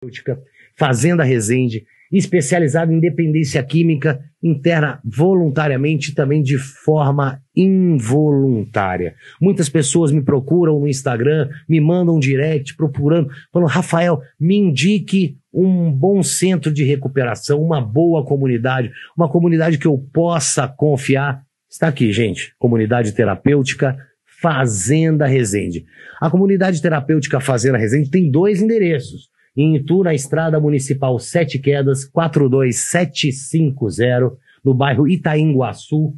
Farmacêutica, Fazenda Resende, especializada em dependência química, interna voluntariamente e também de forma involuntária. Muitas pessoas me procuram no Instagram, me mandam direct procurando, falando, Rafael, me indique um bom centro de recuperação, uma boa comunidade, uma comunidade que eu possa confiar. Está aqui, gente, comunidade terapêutica Fazenda Resende. A comunidade terapêutica Fazenda Resende tem dois endereços em Itu, Estrada Municipal Sete Quedas 42750, no bairro Itainguaçu.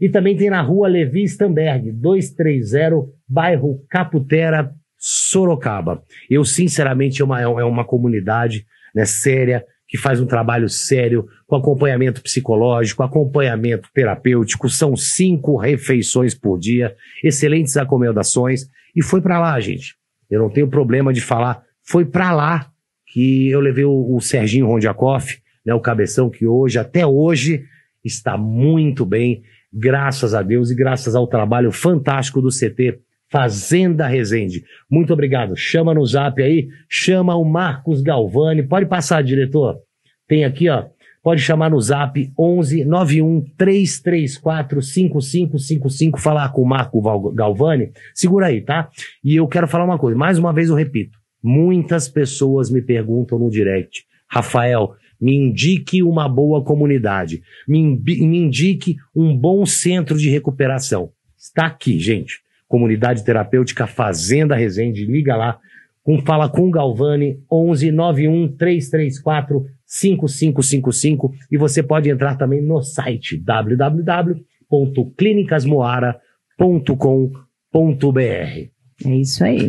E também tem na rua Levi Stamberg, 230, bairro Caputera, Sorocaba. Eu, sinceramente, é uma, é uma comunidade né, séria, que faz um trabalho sério, com acompanhamento psicológico, acompanhamento terapêutico, são cinco refeições por dia, excelentes acomodações, e foi para lá, gente. Eu não tenho problema de falar, foi para lá que eu levei o, o Serginho Rondiakoff, né, o cabeção que hoje, até hoje, está muito bem, graças a Deus e graças ao trabalho fantástico do CT Fazenda Resende. Muito obrigado. Chama no zap aí, chama o Marcos Galvani. Pode passar, diretor. Tem aqui, ó. Pode chamar no zap 11 91 334 5555, falar com o Marco Galvani. Segura aí, tá? E eu quero falar uma coisa, mais uma vez eu repito. Muitas pessoas me perguntam no direct, Rafael, me indique uma boa comunidade, me, me indique um bom centro de recuperação. Está aqui, gente. Comunidade Terapêutica Fazenda Resende, liga lá. Com, fala com Galvani, 11 91 334 5555 e você pode entrar também no site www.clinicasmoara.com.br. É isso aí.